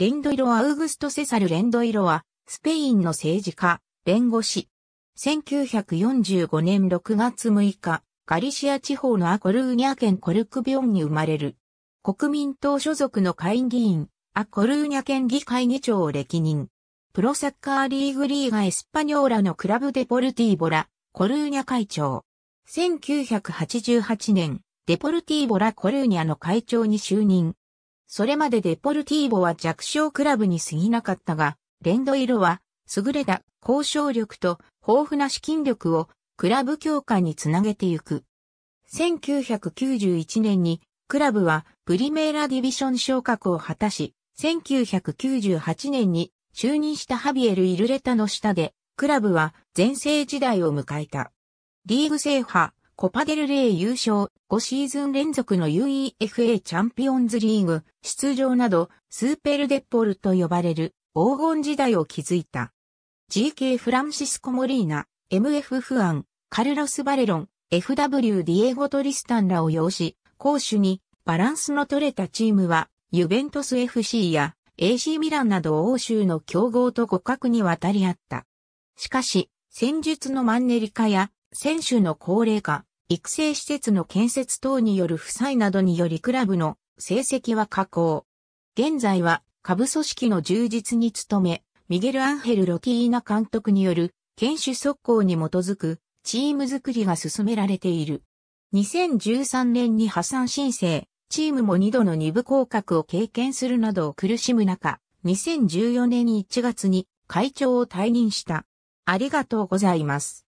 レンドイロ・アウグスト・セサル・レンドイロは、スペインの政治家、弁護士。1945年6月6日、ガリシア地方のアコルーニャ県コルクビョンに生まれる。国民党所属の会議員、アコルーニャ県議会議長を歴任。プロサッカーリーグリーガ・エスパニョーラのクラブデポルティーボラ、コルーニャ会長。1988年、デポルティーボラ・コルーニャの会長に就任。それまでデポルティーボは弱小クラブに過ぎなかったが、レンドイロは優れた交渉力と豊富な資金力をクラブ強化につなげていく。1991年にクラブはプリメーラディビション昇格を果たし、1998年に就任したハビエル・イルレタの下で、クラブは全盛時代を迎えた。リーグ制覇、コパデルレイ優勝、5シーズン連続の UEFA チャンピオンズリーグ出場など、スーペルデッポルと呼ばれる黄金時代を築いた。GK フランシスコ・モリーナ、MF フアン、カルロス・バレロン、FW ディエゴ・トリスタンらを擁し、攻守にバランスの取れたチームは、ユベントス FC や AC ミランなど欧州の強豪と互角に渡り合った。しかし、戦術のマンネリ化や選手の高齢化、育成施設の建設等による負債などによりクラブの成績は下降。現在は下部組織の充実に努め、ミゲル・アンヘル・ロキーナ監督による研修速攻に基づくチーム作りが進められている。2013年に破産申請、チームも2度の2部降格を経験するなど苦しむ中、2014年1月に会長を退任した。ありがとうございます。